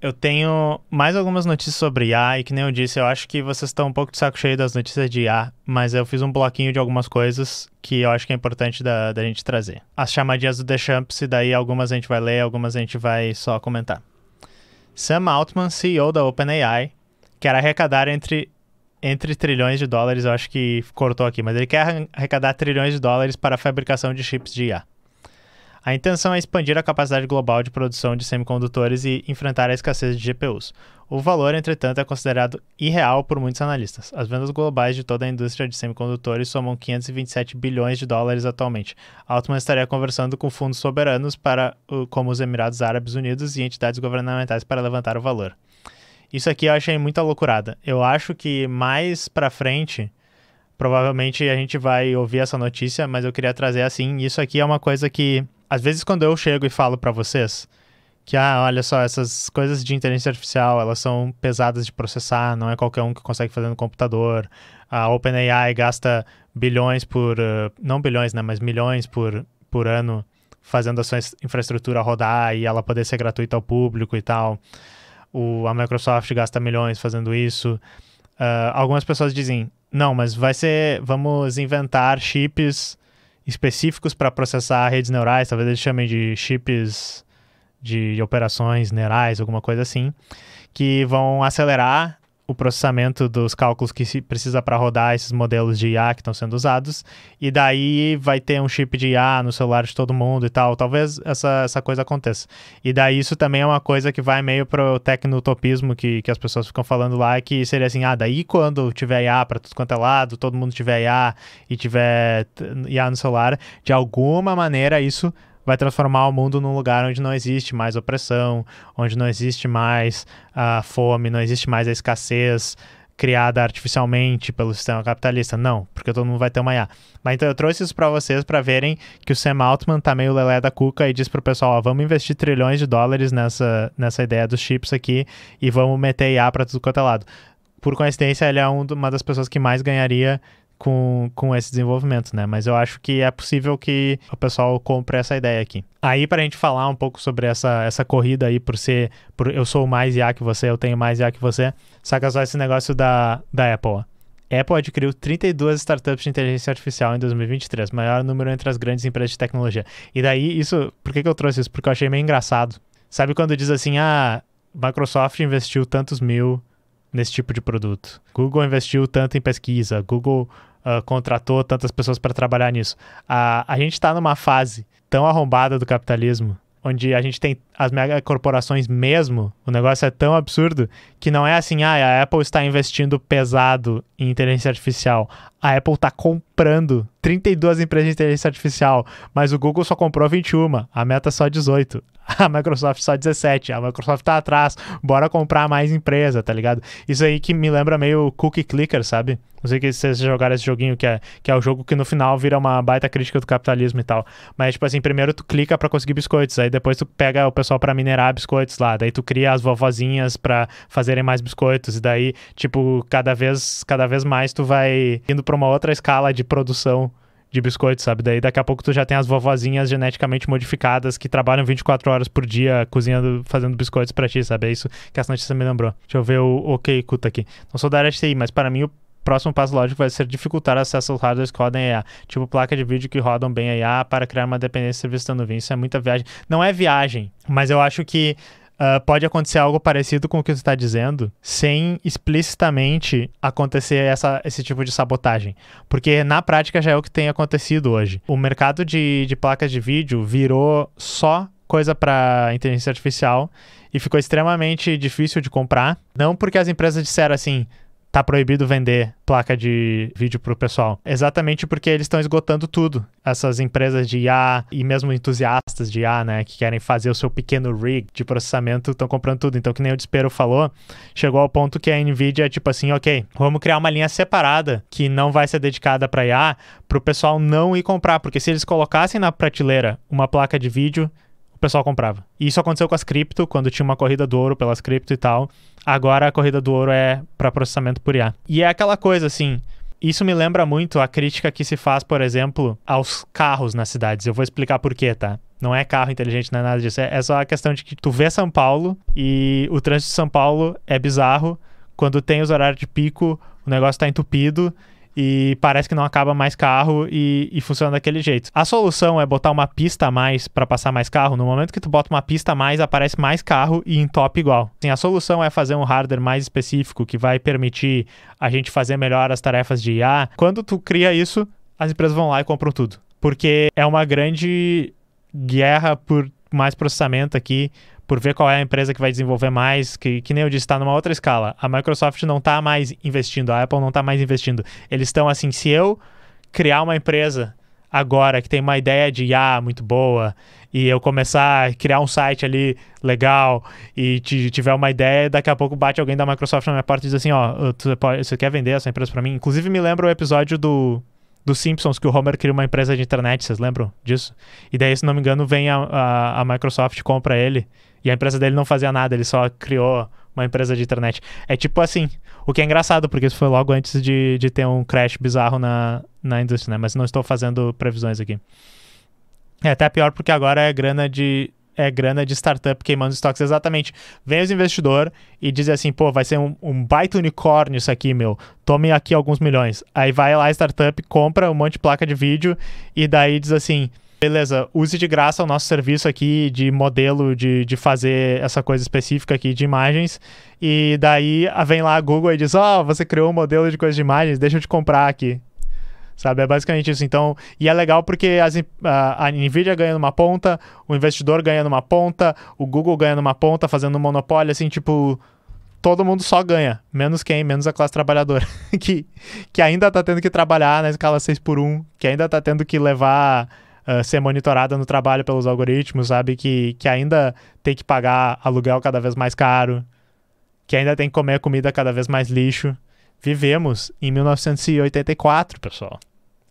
eu tenho mais algumas notícias sobre IA, e que nem eu disse, eu acho que vocês estão um pouco de saco cheio das notícias de IA, mas eu fiz um bloquinho de algumas coisas que eu acho que é importante da, da gente trazer. As chamadinhas do Deschamps, e daí algumas a gente vai ler, algumas a gente vai só comentar. Sam Altman, CEO da OpenAI, quer arrecadar entre, entre trilhões de dólares, eu acho que cortou aqui, mas ele quer arrecadar trilhões de dólares para a fabricação de chips de IA. A intenção é expandir a capacidade global de produção de semicondutores e enfrentar a escassez de GPUs. O valor, entretanto, é considerado irreal por muitos analistas. As vendas globais de toda a indústria de semicondutores somam 527 bilhões de dólares atualmente. Altman estaria conversando com fundos soberanos para, como os Emirados Árabes Unidos e entidades governamentais para levantar o valor. Isso aqui eu achei muita loucurada. Eu acho que mais para frente, provavelmente a gente vai ouvir essa notícia, mas eu queria trazer assim, isso aqui é uma coisa que às vezes quando eu chego e falo para vocês que, ah, olha só, essas coisas de inteligência artificial, elas são pesadas de processar, não é qualquer um que consegue fazer no computador. A OpenAI gasta bilhões por, eh, não bilhões, né, mas milhões por, por ano fazendo a sua infraestrutura rodar e ela poder ser gratuita ao público e tal. O, a Microsoft gasta milhões fazendo isso. Uh, algumas pessoas dizem, não, mas vai ser, vamos inventar chips específicos para processar redes neurais, talvez eles chamem de chips de, operações neurais, alguma coisa assim, que vão acelerar o processamento dos cálculos que se precisa para rodar esses modelos de IA que estão sendo usados, e daí vai ter um chip de IA no celular de todo mundo e tal. Talvez essa, essa coisa aconteça. E daí isso também é uma coisa que vai meio pro tecnotopismo que, que as pessoas ficam falando lá, que seria assim, ah, daí quando tiver IA para tudo quanto é lado, todo mundo tiver IA e tiver IA no celular, de alguma maneira isso vai transformar o mundo num lugar onde não existe mais opressão, onde não existe mais a ah, fome, não existe mais a escassez criada artificialmente pelo sistema capitalista. Não, porque todo mundo vai ter uma IA. Mas então eu trouxe isso para vocês para verem que o Sam Altman tá meio lelé da cuca e diz pro pessoal, ó, vamos investir trilhões de dólares nessa, nessa ideia dos chips aqui e vamos meter IA para tudo quanto é lado. Por coincidência, ele é um, uma das pessoas que mais ganharia com, com esse desenvolvimento, né? Mas eu acho que é possível que o pessoal compre essa ideia aqui. Aí, para a gente falar um pouco sobre essa, essa corrida aí, por ser. Por eu sou mais IA que você, eu tenho mais IA que você, saca só esse negócio da, da Apple. Apple adquiriu 32 startups de inteligência artificial em 2023, maior número entre as grandes empresas de tecnologia. E daí, isso. Por que, que eu trouxe isso? Porque eu achei meio engraçado. Sabe quando diz assim, ah, Microsoft investiu tantos mil nesse tipo de produto. Google investiu tanto em pesquisa, Google uh, contratou tantas pessoas para trabalhar nisso. A, a gente está numa fase tão arrombada do capitalismo, onde a gente tem as megacorporações mesmo, o negócio é tão absurdo que não é assim, ah, a Apple está investindo pesado em inteligência artificial. A Apple está comprando 32 empresas de inteligência artificial, mas o Google só comprou 21, a Meta só 18, a Microsoft só 17, a Microsoft tá atrás, bora comprar mais empresa, tá ligado? Isso aí que me lembra meio cookie clicker, sabe? Não sei se vocês jogaram esse joguinho que é, que é o jogo que no final vira uma baita crítica do capitalismo e tal. Mas, tipo assim, primeiro tu clica para conseguir biscoitos, aí depois tu pega o pessoal para minerar biscoitos lá, daí tu cria as vovozinhas para fazerem mais biscoitos, e daí, tipo, cada vez, cada vez mais tu vai indo pra uma outra escala de produção de biscoito, sabe? Daí daqui a pouco tu já tem as vovozinhas geneticamente modificadas que trabalham 24 horas por dia cozinhando, fazendo biscoitos para ti, sabe? É isso que essa notícia me lembrou. Deixa eu ver o OK Kuta aqui. Não sou da área de mas para mim o próximo passo lógico vai ser dificultar acesso aos hardwares que rodam IA, tipo placa de vídeo que rodam bem IA para criar uma dependência de serviço da nuvem. Isso é muita viagem. Não é viagem, mas eu acho que Uh, pode acontecer algo parecido com o que você está dizendo, sem explicitamente acontecer essa, esse tipo de sabotagem. Porque na prática já é o que tem acontecido hoje. O mercado de, de placas de vídeo virou só coisa para inteligência artificial e ficou extremamente difícil de comprar. Não porque as empresas disseram assim, tá proibido vender placa de vídeo pro pessoal. Exatamente porque eles estão esgotando tudo. Essas empresas de IA e mesmo entusiastas de IA, né, que querem fazer o seu pequeno rig de processamento, estão comprando tudo. Então, que nem o Despero falou, chegou ao ponto que a Nvidia é tipo assim, OK, vamos criar uma linha separada que não vai ser dedicada para IA, pro pessoal não ir comprar, porque se eles colocassem na prateleira uma placa de vídeo, o pessoal comprava. E isso aconteceu com as cripto, quando tinha uma corrida do ouro pelas cripto e tal. Agora a corrida do ouro é para processamento por IA. E é aquela coisa assim, isso me lembra muito a crítica que se faz, por exemplo, aos carros nas cidades. Eu vou explicar por quê, tá? Não é carro inteligente, não é nada disso. É, é só a questão de que tu vê São Paulo e o trânsito de São Paulo é bizarro. Quando tem os horários de pico, o negócio tá entupido e parece que não acaba mais carro e, e funciona daquele jeito. A solução é botar uma pista a mais para passar mais carro. No momento que tu bota uma pista a mais, aparece mais carro e entope igual. Sim, a solução é fazer um hardware mais específico que vai permitir a gente fazer melhor as tarefas de IA. Quando tu cria isso, as empresas vão lá e compram tudo. Porque é uma grande guerra por mais processamento aqui, por ver qual é a empresa que vai desenvolver mais, que, que nem eu disse, está numa outra escala. A Microsoft não está mais investindo, a Apple não está mais investindo. Eles estão assim, se eu criar uma empresa agora que tem uma ideia de IA muito boa e eu começar a criar um site ali legal e tiver uma ideia, daqui a pouco bate alguém da Microsoft na minha porta e diz assim, ó, oh, você quer vender essa empresa para mim? Inclusive me lembra o episódio do dos Simpsons, que o Homer cria uma empresa de internet, vocês lembram disso? E daí, se não me engano, vem a, a, a Microsoft, compra ele, e a empresa dele não fazia nada, ele só criou uma empresa de internet. É tipo assim, o que é engraçado, porque isso foi logo antes de, de ter um crash bizarro na, na indústria, né? Mas não estou fazendo previsões aqui. É até pior porque agora é grana de, é, grana de startup queimando estoques. Exatamente. Vem os investidor e diz assim, pô, vai ser um, um baita unicórnio isso aqui, meu. Tome aqui alguns milhões. Aí vai lá a startup, compra um monte de placa de vídeo e daí diz assim... Beleza, use de graça o nosso serviço aqui de modelo de, de fazer essa coisa específica aqui de imagens. E daí vem lá a Google e diz: Ó, oh, você criou um modelo de coisa de imagens, deixa eu te comprar aqui. Sabe? É basicamente isso. Então, e é legal porque as, a, a Nvidia ganha numa ponta, o investidor ganha numa ponta, o Google ganha numa ponta, fazendo um monopólio, assim, tipo todo mundo só ganha, menos quem? Menos a classe trabalhadora, que, que ainda está tendo que trabalhar na escala 6 por 1 que ainda está tendo que levar, uh, ser monitorada no trabalho pelos algoritmos, sabe? Que, que ainda tem que pagar aluguel cada vez mais caro, que ainda tem que comer comida cada vez mais lixo. Vivemos em 1984, pessoal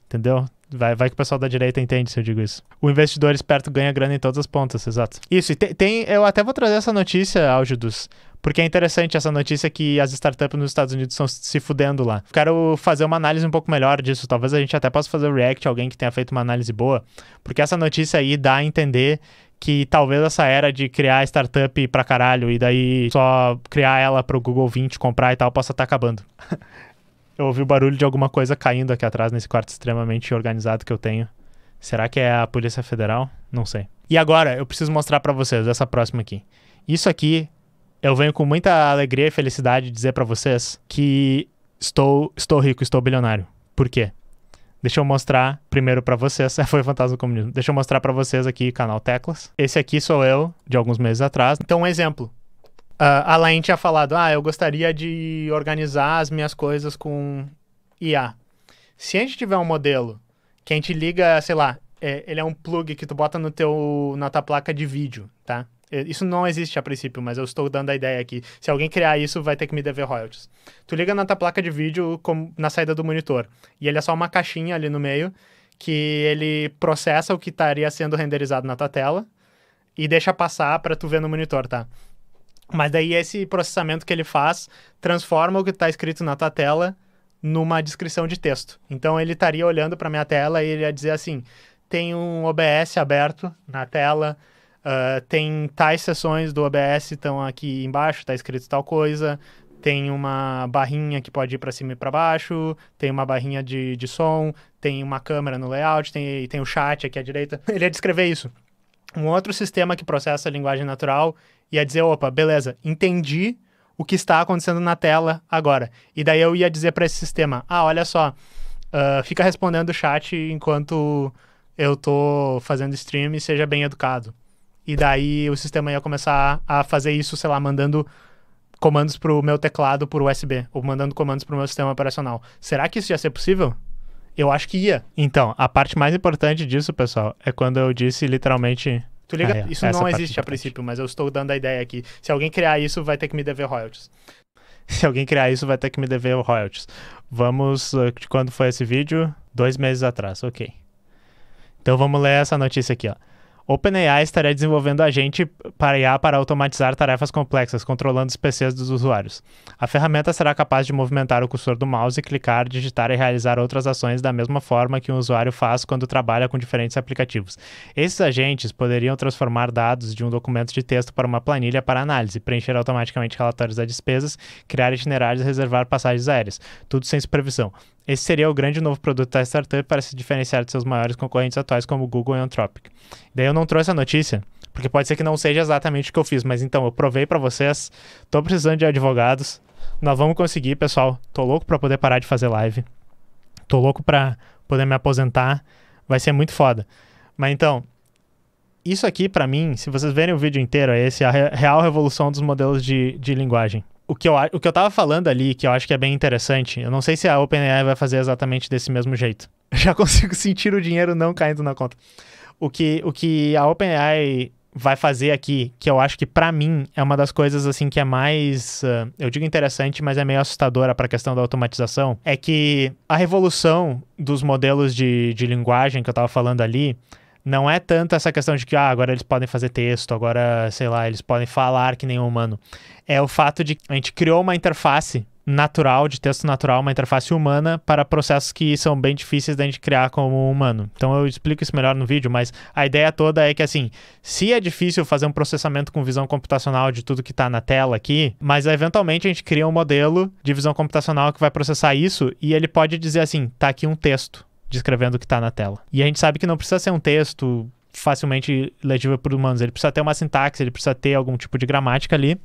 entendeu? Vai, vai que o pessoal da direita entende se eu digo isso. O investidor esperto ganha grana em todas as pontas, exato. Isso, e tem, tem eu até vou trazer essa notícia, Algidos, porque é interessante essa notícia que as startups nos Estados Unidos estão se fudendo lá. Quero fazer uma análise um pouco melhor disso. Talvez a gente até possa fazer o react a alguém que tenha feito uma análise boa, porque essa notícia aí dá a entender que talvez essa era de criar startup pra caralho e daí só criar ela pro Google 20 comprar e tal possa estar tá acabando. Eu ouvi o barulho de alguma coisa caindo aqui atrás nesse quarto extremamente organizado que eu tenho. Será que é a Polícia Federal? Não sei. E agora, eu preciso mostrar para vocês essa próxima aqui. Isso aqui, eu venho com muita alegria e felicidade dizer para vocês que estou, estou rico, estou bilionário. Por quê? Deixa eu mostrar primeiro para vocês. Foi o Fantasma do Comunismo. Deixa eu mostrar para vocês aqui canal Teclas. Esse aqui sou eu, de alguns meses atrás. Então, um exemplo. Uh, a Laine tinha falado, ah, eu gostaria de organizar as minhas coisas com IA. Se a gente tiver um modelo que a gente liga, sei lá, é, ele é um plug que tu bota no teu, na tua placa de vídeo, tá? Isso não existe a princípio, mas eu estou dando a ideia aqui. Se alguém criar isso, vai ter que me dever royalties. Tu liga na tua placa de vídeo com, na saída do monitor. E ele é só uma caixinha ali no meio que ele processa o que estaria sendo renderizado na tua tela e deixa passar para tu ver no monitor, tá? Mas daí esse processamento que ele faz transforma o que está escrito na tua tela numa descrição de texto. Então ele estaria olhando para minha tela e ele ia dizer assim: tem um OBS aberto na tela, uh, tem tais sessões do OBS estão aqui embaixo, está escrito tal coisa, tem uma barrinha que pode ir para cima e para baixo, tem uma barrinha de, de som, tem uma câmera no layout, tem, tem o chat aqui à direita. Ele ia descrever isso um outro sistema que processa a linguagem natural ia dizer, opa, beleza, entendi o que está acontecendo na tela agora. E daí eu ia dizer para esse sistema, ah, olha só, uh, fica respondendo o chat enquanto eu tô fazendo stream e seja bem educado. E daí o sistema ia começar a fazer isso, sei lá, mandando comandos pro meu teclado por USB, ou mandando comandos pro meu sistema operacional. Será que isso ia ser possível? Eu acho que ia. Então, a parte mais importante disso, pessoal, é quando eu disse literalmente. Tu liga? Ah, é, isso não existe importante. a princípio, mas eu estou dando a ideia aqui. Se alguém criar isso, vai ter que me dever royalties. Se alguém criar isso, vai ter que me dever royalties. Vamos. Eh, de quando foi esse vídeo? Dois meses atrás, ok. Então vamos ler essa notícia aqui, ó. OpenAI estaria desenvolvendo agente para IA para automatizar tarefas complexas, controlando os PCs dos usuários. A ferramenta será capaz de movimentar o cursor do mouse, clicar, digitar e realizar outras ações da mesma forma que um usuário faz quando trabalha com diferentes aplicativos. Esses agentes poderiam transformar dados de um documento de texto para uma planilha para análise, preencher automaticamente relatórios a despesas, criar itinerários e reservar passagens aéreas, tudo sem supervisão. Esse seria o grande novo produto da startup para se diferenciar de seus maiores concorrentes atuais, como Google e Anthropic. Daí eu não trouxe a notícia, porque pode ser que não seja exatamente o que eu fiz, mas então eu provei para vocês. Tô precisando de advogados. Nós vamos conseguir, pessoal. Tô louco para poder parar de fazer live. Tô louco para poder me aposentar. Vai ser muito foda. Mas então, isso aqui para mim, se vocês verem o vídeo inteiro, é esse a real revolução dos modelos de, de linguagem o que, eu, o que eu tava falando ali, que eu acho que é bem interessante, eu não sei se a OpenAI vai fazer exatamente desse mesmo jeito. Já consigo sentir o dinheiro não caindo na conta. O que, o que a OpenAI vai fazer aqui, que eu acho que para mim é uma das coisas assim que é mais, uh, eu digo interessante, mas é meio assustadora para a questão da automatização, é que a revolução dos modelos de, de linguagem que eu estava falando ali, não é tanto essa questão de que ah, agora eles podem fazer texto, agora, sei lá, eles podem falar que nem um humano. É o fato de que a gente criou uma interface natural, de texto natural, uma interface humana para processos que são bem difíceis da gente criar como humano. Então eu explico isso melhor no vídeo, mas a ideia toda é que assim, se é difícil fazer um processamento com visão computacional de tudo que está na tela aqui, mas eventualmente a gente cria um modelo de visão computacional que vai processar isso e ele pode dizer assim, tá aqui um texto descrevendo o que está na tela. E a gente sabe que não precisa ser um texto facilmente legível por humanos, ele precisa ter uma sintaxe, ele precisa ter algum tipo de gramática ali.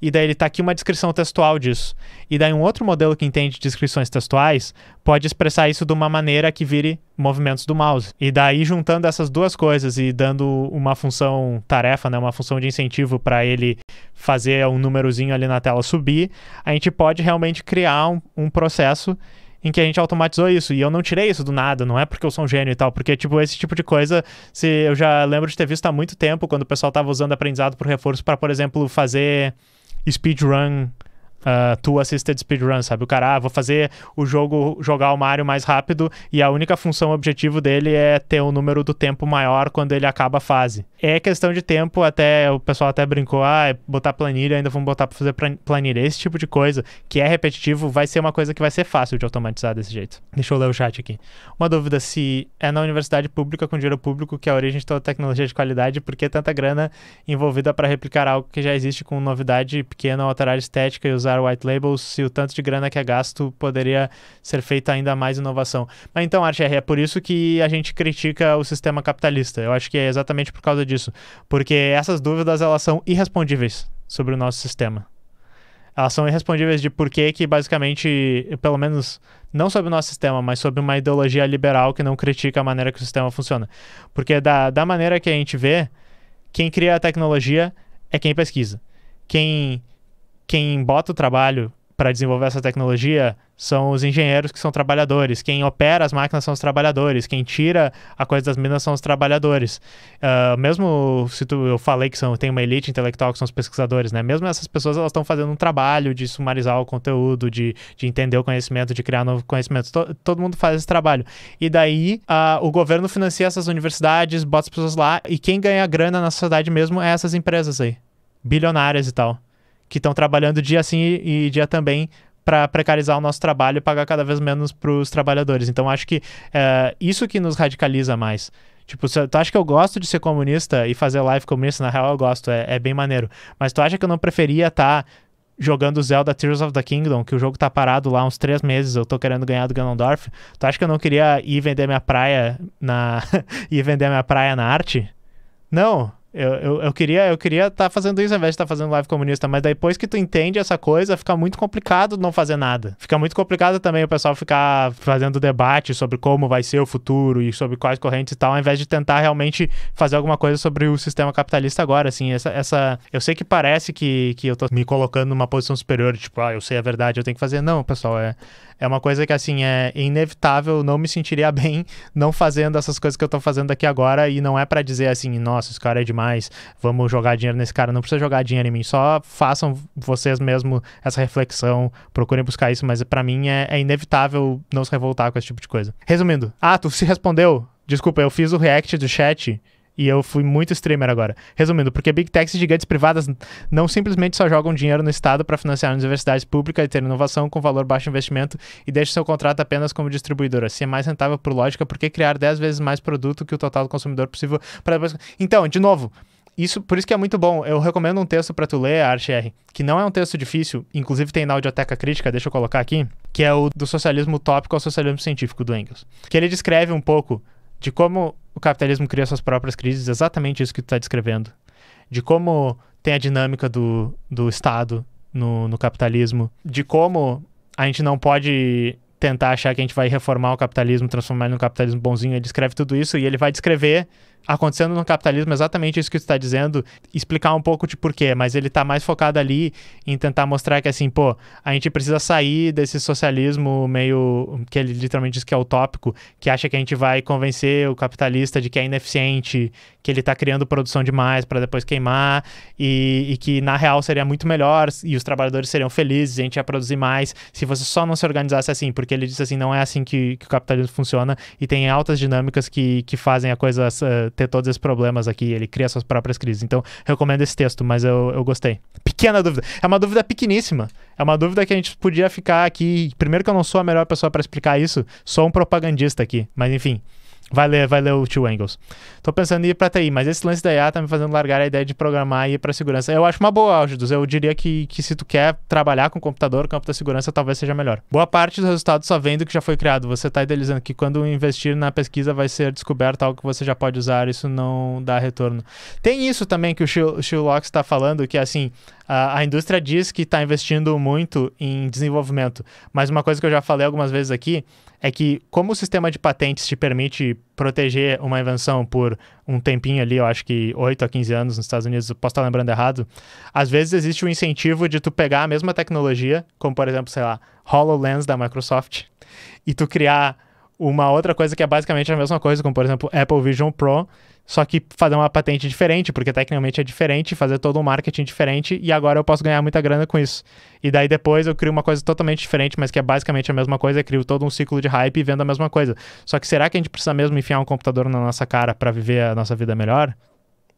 E daí ele está aqui uma descrição textual disso. E daí um outro modelo que entende descrições textuais pode expressar isso de uma maneira que vire movimentos do mouse. E daí juntando essas duas coisas e dando uma função tarefa, né, uma função de incentivo para ele fazer um númerozinho ali na tela subir, a gente pode realmente criar um, um processo em que a gente automatizou isso. E eu não tirei isso do nada, não é porque eu sou um gênio e tal, porque, tipo, esse tipo de coisa, se eu já lembro de ter visto há muito tempo, quando o pessoal tava usando aprendizado por reforço para, por exemplo, fazer speedrun uh, ah, tu assisted speedrun, sabe? O cara, ah, vou fazer o jogo, jogar o Mario mais rápido e a única função, objetivo dele é ter o um número do tempo maior quando ele acaba a fase. É questão de tempo, até o pessoal até brincou, ah, é botar planilha, ainda vamos botar pra fazer planilha. Esse tipo de coisa que é repetitivo vai ser uma coisa que vai ser fácil de automatizar desse jeito. Deixa eu ler o chat aqui. Uma dúvida, se é na universidade pública com dinheiro público que é a origem de toda tecnologia de qualidade, por que tanta grana envolvida para replicar algo que já existe com novidade pequena, alterar estética e usar usar white labels se o tanto de grana que é gasto poderia ser feita ainda mais inovação. Mas então, Archer, é por isso que a gente critica o sistema capitalista. Eu acho que é exatamente por causa disso. Porque essas dúvidas, elas são irrespondíveis sobre o nosso sistema elas são irrespondíveis de por que que basicamente, pelo menos não sobre o nosso sistema, mas sobre uma ideologia liberal que não critica a maneira que o sistema funciona. Porque da, da maneira que a gente vê, quem cria a tecnologia é quem pesquisa. Quem quem bota o trabalho para desenvolver essa tecnologia são os engenheiros que são trabalhadores, quem opera as máquinas são os trabalhadores, quem tira a coisa das minas são os trabalhadores. Uh, mesmo se tu, eu falei que são, tem uma elite intelectual que são os pesquisadores, né? Mesmo essas pessoas elas estão fazendo um trabalho de sumarizar o conteúdo, de, de entender o conhecimento, de criar novo conhecimento. To, todo mundo faz esse trabalho. E daí uh, o governo financia essas universidades, bota as pessoas lá, e quem ganha grana na sociedade mesmo é essas empresas aí, bilionárias e tal que estão trabalhando dia sim e, dia também para precarizar o nosso trabalho e pagar cada vez menos para os trabalhadores. Então acho que é isso que nos radicaliza mais. Tipo, tu acha que eu gosto de ser comunista e fazer live comunista? Na real, eu gosto, é, é bem maneiro. Mas tu acha que eu não preferia estar tá jogando Zelda Tears of the Kingdom, que o jogo tá parado lá uns três meses, eu tô querendo ganhar do Ganondorf? Tu acha que eu não queria ir vender minha praia na. ir vender minha praia na arte? Não, eu, eu, eu queria eu queria estar tá fazendo isso ao invés de estar tá fazendo live comunista, tá? mas depois que tu entende essa coisa, fica muito complicado não fazer nada. Fica muito complicado também o pessoal ficar fazendo debate sobre como vai ser o futuro e sobre quais correntes e tal, ao invés de tentar realmente fazer alguma coisa sobre o sistema capitalista agora, assim, essa, essa eu sei que parece que, que eu tô me colocando numa posição superior, tipo, ah, eu sei a verdade, eu tenho que fazer. Não, pessoal, é, é uma coisa que, assim, é inevitável, não me sentiria bem não fazendo essas coisas que eu tô fazendo aqui agora e não é para dizer assim, nossa, esse cara é demais mais, vamos jogar dinheiro nesse cara, não precisa jogar dinheiro em mim, só façam vocês mesmo essa reflexão, procurem buscar isso, mas para mim é, é inevitável não se revoltar com esse tipo de coisa. Resumindo, ah, tu se respondeu? Desculpa, eu fiz o react do chat e eu fui muito streamer agora. Resumindo, porque big techs e gigantes privadas não simplesmente só jogam dinheiro no Estado para financiar universidades públicas e ter inovação com valor baixo investimento e deixam seu contrato apenas como distribuidora. Assim, Se é mais rentável por lógica, por que criar 10 vezes mais produto que o total do consumidor possível para depois... Então, de novo, isso, por isso que é muito bom. Eu recomendo um texto para tu ler, ArtR, que não é um texto difícil, inclusive tem na Audioteca Crítica, deixa eu colocar aqui, que é o do socialismo utópico ao socialismo científico do Engels. Que ele descreve um pouco de como o capitalismo cria suas próprias crises, exatamente isso que tu está descrevendo. De como tem a dinâmica do, do Estado no, no capitalismo, de como a gente não pode tentar achar que a gente vai reformar o capitalismo, transformar ele num capitalismo bonzinho. Ele descreve tudo isso e ele vai descrever acontecendo no capitalismo exatamente isso que está dizendo, explicar um pouco de porquê, mas ele está mais focado ali em tentar mostrar que assim, pô, a gente precisa sair desse socialismo meio que ele literalmente diz que é utópico, que acha que a gente vai convencer o capitalista de que é ineficiente, que ele está criando produção demais para depois queimar e, e, que na real seria muito melhor e os trabalhadores seriam felizes, a gente ia produzir mais se você só não se organizasse assim, porque ele disse assim, não é assim que, que o capitalismo funciona e tem altas dinâmicas que, que fazem a coisa ter todos esses problemas aqui, ele cria suas próprias crises. Então, recomendo esse texto, mas eu, eu gostei. Pequena dúvida. É uma dúvida pequeníssima. É uma dúvida que a gente podia ficar aqui. Primeiro que eu não sou a melhor pessoa para explicar isso, sou um propagandista aqui, mas enfim. Vai ler, vai ler o Tio Engels. Tô pensando em ir pra TI, mas esse lance da IA tá me fazendo largar a ideia de programar e ir pra segurança. Eu acho uma boa, Algidos. Eu diria que, que se tu quer trabalhar com computador, o campo da segurança talvez seja melhor. Boa parte do resultado só vem do que já foi criado. Você tá idealizando que quando investir na pesquisa vai ser descoberto algo que você já pode usar, isso não dá retorno. Tem isso também que o Sherlock está falando, que assim, a, a indústria diz que está investindo muito em desenvolvimento. Mas uma coisa que eu já falei algumas vezes aqui é que como o sistema de patentes te permite proteger uma invenção por um tempinho ali, eu acho que 8 a 15 anos nos Estados Unidos, posso estar lembrando errado, às vezes existe o um incentivo de tu pegar a mesma tecnologia, como por exemplo, sei lá, HoloLens da Microsoft, e tu criar uma outra coisa que é basicamente a mesma coisa, como por exemplo, Apple Vision Pro, só que fazer uma patente diferente, porque tecnicamente é diferente, fazer todo um marketing diferente, e agora eu posso ganhar muita grana com isso. E daí depois eu crio uma coisa totalmente diferente, mas que é basicamente a mesma coisa, eu crio todo um ciclo de hype e vendo a mesma coisa. Só que será que a gente precisa mesmo enfiar um computador na nossa cara para viver a nossa vida melhor?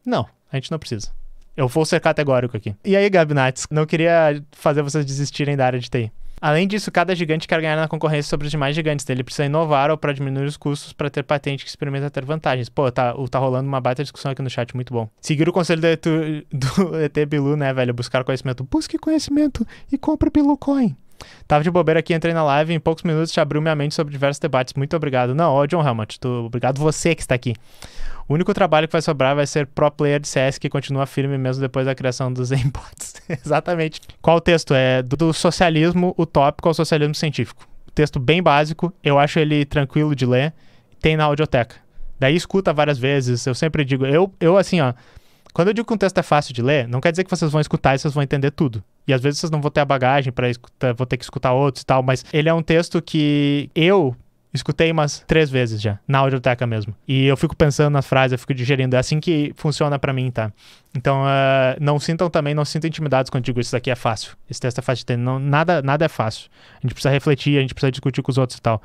Não, a gente não precisa. Eu vou ser categórico aqui. E aí, Gabi não queria fazer vocês desistirem da área de TI. Além disso, cada gigante quer ganhar na concorrência sobre os demais gigantes. Né? ele precisa inovar ou para diminuir os custos para ter patente que experimenta ter vantagens. Pô, tá, tá rolando uma baita discussão aqui no chat, muito bom. Seguir o conselho do, do ET Bilu, né, velho? Buscar conhecimento. Busque conhecimento e compre Bilu Coin. Tava de bobeira aqui, entrei na live em poucos minutos já abriu minha mente sobre diversos debates. Muito obrigado. Não, ó, John Helmut, obrigado você que está aqui. O único trabalho que vai sobrar vai ser pro player de CS que continua firme mesmo depois da criação dos embots. Exatamente. Qual o texto? É do socialismo utópico ao socialismo científico. Texto bem básico, eu acho ele tranquilo de ler, tem na audioteca. Daí escuta várias vezes, eu sempre digo, eu, eu assim, ó, quando eu digo que um texto é fácil de ler, não quer dizer que vocês vão escutar e vocês vão entender tudo. E às vezes vocês não vão ter a bagagem para escutar, vão ter que escutar outros e tal, mas ele é um texto que eu, Escutei umas três vezes já, na audioteca mesmo. E eu fico pensando nas frases, eu fico digerindo. É assim que funciona para mim, tá? Então, uh, não sintam também, não sintam intimidados contigo isso daqui é fácil. Esse teste é fácil de ter. Não, nada, nada é fácil. A gente precisa refletir, a gente precisa discutir com os outros e tal.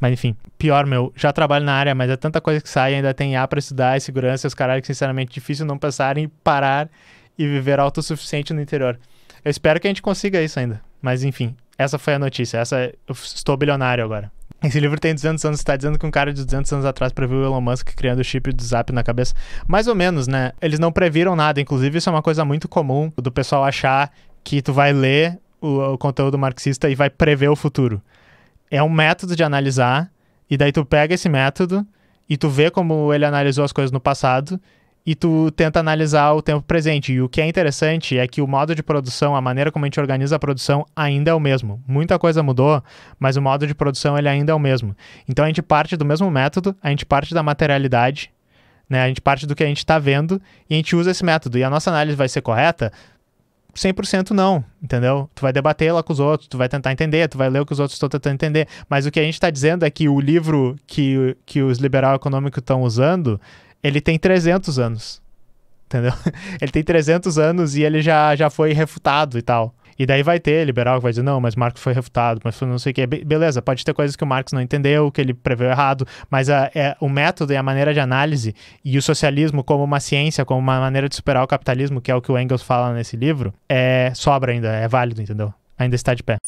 Mas enfim, pior, meu, já trabalho na área, mas é tanta coisa que sai, ainda tem A pra estudar, e segurança, os caralho, que sinceramente difícil não pensar em parar e viver autossuficiente no interior. Eu espero que a gente consiga isso ainda. Mas enfim, essa foi a notícia. Essa eu estou bilionário agora. Esse livro tem 200 anos, está dizendo que um cara de 200 anos atrás previu o Elon Musk criando o chip do Zap na cabeça. Mais ou menos, né? Eles não previram nada, inclusive isso é uma coisa muito comum do pessoal achar que tu vai ler o, o conteúdo marxista e vai prever o futuro. É um método de analisar, e daí tu pega esse método e tu vê como ele analisou as coisas no passado e tu tenta analisar o tempo presente. E o que é interessante é que o modo de produção, a maneira como a gente organiza a produção ainda é o mesmo. Muita coisa mudou, mas o modo de produção ele ainda é o mesmo. Então a gente parte do mesmo método, a gente parte da materialidade, né? A gente parte do que a gente está vendo e a gente usa esse método. E a nossa análise vai ser correta? 100% não, entendeu? Tu vai debater lá com os outros, tu vai tentar entender, tu vai ler o que os outros estão tentando entender. Mas o que a gente está dizendo é que o livro que, que os liberal econômicos estão usando ele tem 300 anos. Entendeu? Ele tem 300 anos e ele já, já foi refutado e tal. E daí vai ter liberal que vai dizer, não, mas Marx foi refutado, mas foi não sei o que. Be beleza, pode ter coisas que o Marx não entendeu, que ele preveu errado, mas a, é, o método e a maneira de análise e o socialismo como uma ciência, como uma maneira de superar o capitalismo, que é o que o Engels fala nesse livro, é sobra ainda, é válido, entendeu? Ainda está de pé.